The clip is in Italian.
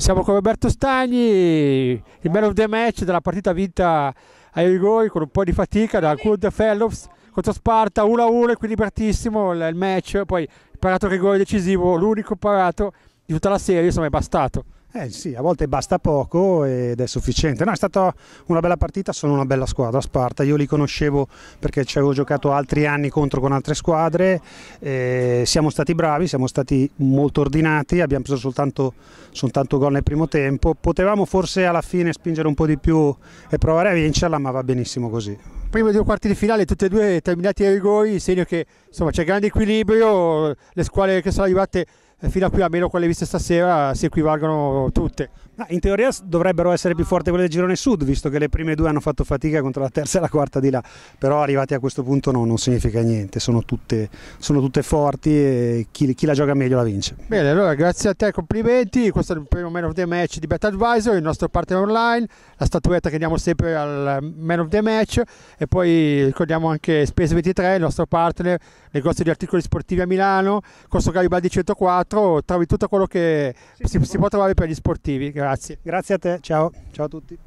Siamo con Roberto Stagni, il man of the match della partita vinta ai rigori con un po' di fatica da Good Fellows contro Sparta 1-1 quindi libertissimo il match, poi il parato rigore decisivo, l'unico parato di tutta la serie, insomma è bastato. Eh sì, a volte basta poco ed è sufficiente. No, è stata una bella partita, sono una bella squadra Sparta. Io li conoscevo perché ci avevo giocato altri anni contro con altre squadre. Eh, siamo stati bravi, siamo stati molto ordinati, abbiamo preso soltanto, soltanto gol nel primo tempo. Potevamo forse alla fine spingere un po' di più e provare a vincerla, ma va benissimo così. Prima due quarti di finale, tutte e due terminati ai rigori, segno che insomma, c'è grande equilibrio, le squadre che sono arrivate fino a qui almeno quelle viste stasera si equivalgono tutte. Ma in teoria dovrebbero essere più forti quelle del girone sud, visto che le prime due hanno fatto fatica contro la terza e la quarta di là, però arrivati a questo punto no, non significa niente, sono tutte, sono tutte forti e chi, chi, la gioca meglio la vince. Bene, allora grazie a te, complimenti, questo è il primo Man of the Match di BetAdvisor, il nostro partner online, la statuetta che diamo sempre al Man of the Match e poi ricordiamo anche Spese 23, il nostro partner, negozio di articoli sportivi a Milano, Costo Garibaldi 104, 4 trovi tutto quello che sì, si, si può trovare per gli sportivi. Grazie. Grazie a te, ciao, ciao a tutti.